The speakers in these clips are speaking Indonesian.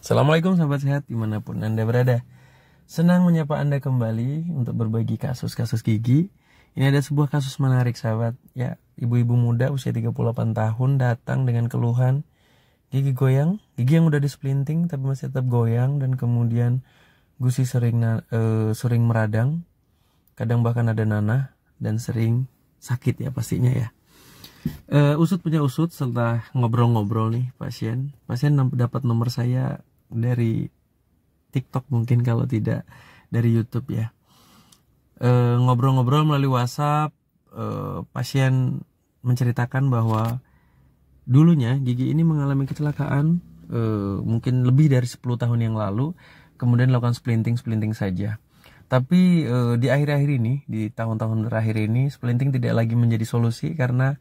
Assalamualaikum sahabat sehat dimanapun Anda berada Senang menyapa Anda kembali untuk berbagi kasus-kasus gigi Ini ada sebuah kasus menarik sahabat Ya, ibu-ibu muda usia 38 tahun datang dengan keluhan Gigi goyang, gigi yang udah displinting tapi masih tetap goyang Dan kemudian gusi sering, uh, sering meradang Kadang bahkan ada nanah dan sering sakit ya pastinya ya Uh, usut punya usut setelah ngobrol-ngobrol nih pasien pasien dapat nomor saya dari TikTok mungkin kalau tidak dari YouTube ya eh, ngobrol-ngobrol e, melalui WhatsApp e, pasien menceritakan bahwa dulunya gigi ini mengalami kecelakaan e, mungkin lebih dari 10 tahun yang lalu kemudian lakukan splinting splinting saja tapi e, di akhir-akhir ini di tahun-tahun terakhir ini splinting tidak lagi menjadi solusi karena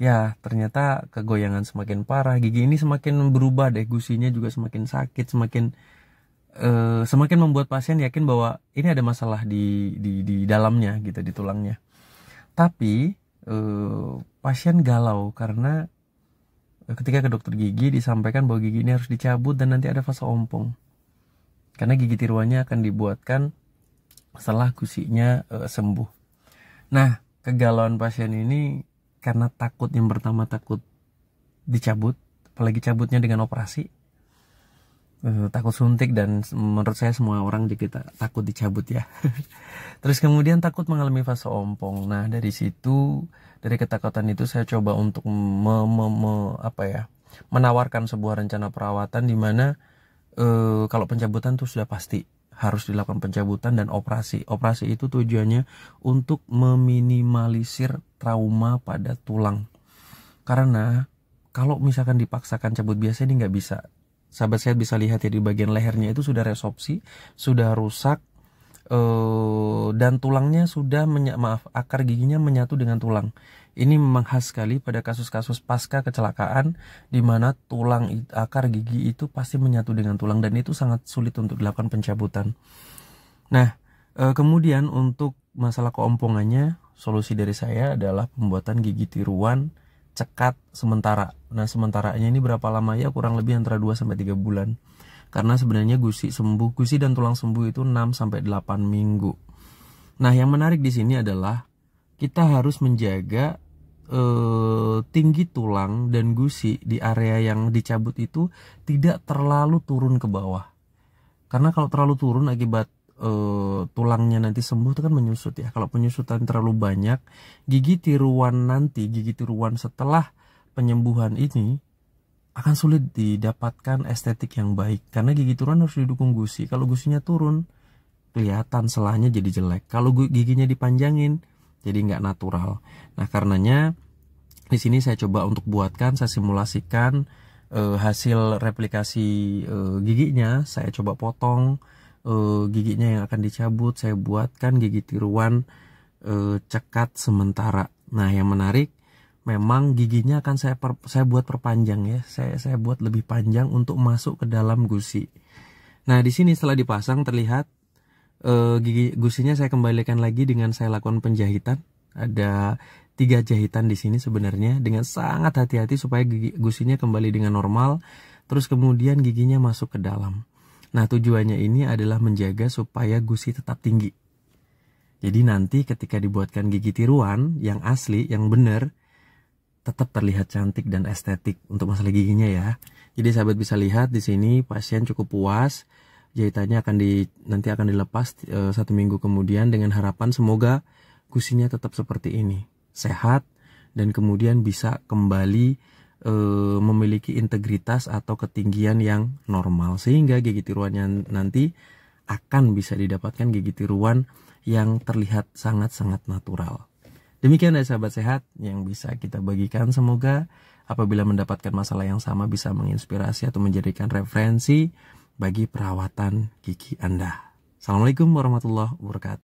ya ternyata kegoyangan semakin parah gigi ini semakin berubah deh gusinya juga semakin sakit semakin uh, semakin membuat pasien yakin bahwa ini ada masalah di di di dalamnya gitu di tulangnya tapi uh, pasien galau karena eh, ketika ke dokter gigi disampaikan bahwa gigi ini harus dicabut dan nanti ada fase ompong karena gigi tiruannya akan dibuatkan setelah gusinya uh, sembuh nah kegalauan pasien ini karena takut yang pertama takut dicabut apalagi cabutnya dengan operasi eh, takut suntik dan menurut saya semua orang di kita takut dicabut ya. Terus kemudian takut mengalami fase ompong. Nah dari situ dari ketakutan itu saya coba untuk me, me, me, apa ya menawarkan sebuah rencana perawatan di mana e, kalau pencabutan itu sudah pasti harus dilakukan pencabutan dan operasi. Operasi itu tujuannya untuk meminimalisir trauma pada tulang. Karena kalau misalkan dipaksakan cabut biasa ini nggak bisa. Sahabat sehat bisa lihat ya di bagian lehernya itu sudah resopsi, sudah rusak, eh, dan tulangnya sudah menya, maaf akar giginya menyatu dengan tulang. Ini memang khas sekali pada kasus-kasus pasca kecelakaan di mana tulang akar gigi itu pasti menyatu dengan tulang dan itu sangat sulit untuk dilakukan pencabutan. Nah, eh, kemudian untuk masalah keompongannya solusi dari saya adalah pembuatan gigi tiruan cekat sementara. Nah, sementaranya ini berapa lama ya? Kurang lebih antara 2 sampai 3 bulan. Karena sebenarnya gusi sembuh, gusi dan tulang sembuh itu 6 sampai 8 minggu. Nah, yang menarik di sini adalah kita harus menjaga eh, tinggi tulang dan gusi di area yang dicabut itu tidak terlalu turun ke bawah. Karena kalau terlalu turun akibat uh, tulangnya nanti sembuh itu kan menyusut ya. Kalau penyusutan terlalu banyak, gigi tiruan nanti, gigi tiruan setelah penyembuhan ini akan sulit didapatkan estetik yang baik karena gigi tiruan harus didukung gusi. Kalau gusinya turun, kelihatan selahnya jadi jelek. Kalau giginya dipanjangin, jadi nggak natural. Nah, karenanya di sini saya coba untuk buatkan, saya simulasikan eh, hasil replikasi eh, giginya, saya coba potong uh, giginya yang akan dicabut saya buatkan gigi tiruan uh, cekat sementara nah yang menarik memang giginya akan saya per, saya buat perpanjang ya saya saya buat lebih panjang untuk masuk ke dalam gusi nah di sini setelah dipasang terlihat uh, gigi gusinya saya kembalikan lagi dengan saya lakukan penjahitan ada tiga jahitan di sini sebenarnya dengan sangat hati-hati supaya gigi gusinya kembali dengan normal terus kemudian giginya masuk ke dalam Nah tujuannya ini adalah menjaga supaya gusi tetap tinggi. Jadi nanti ketika dibuatkan gigi tiruan yang asli, yang benar, tetap terlihat cantik dan estetik untuk masalah giginya ya. Jadi sahabat bisa lihat di sini pasien cukup puas, jahitannya akan di nanti akan dilepas e, satu minggu kemudian dengan harapan semoga gusinya tetap seperti ini, sehat dan kemudian bisa kembali e, memiliki integritas atau ketinggian yang normal sehingga gigi tiruannya nanti akan bisa didapatkan gigi tiruan yang terlihat sangat-sangat natural. Demikian dari ya, sahabat sehat yang bisa kita bagikan. Semoga apabila mendapatkan masalah yang sama bisa menginspirasi atau menjadikan referensi bagi perawatan gigi Anda. Assalamualaikum warahmatullahi wabarakatuh.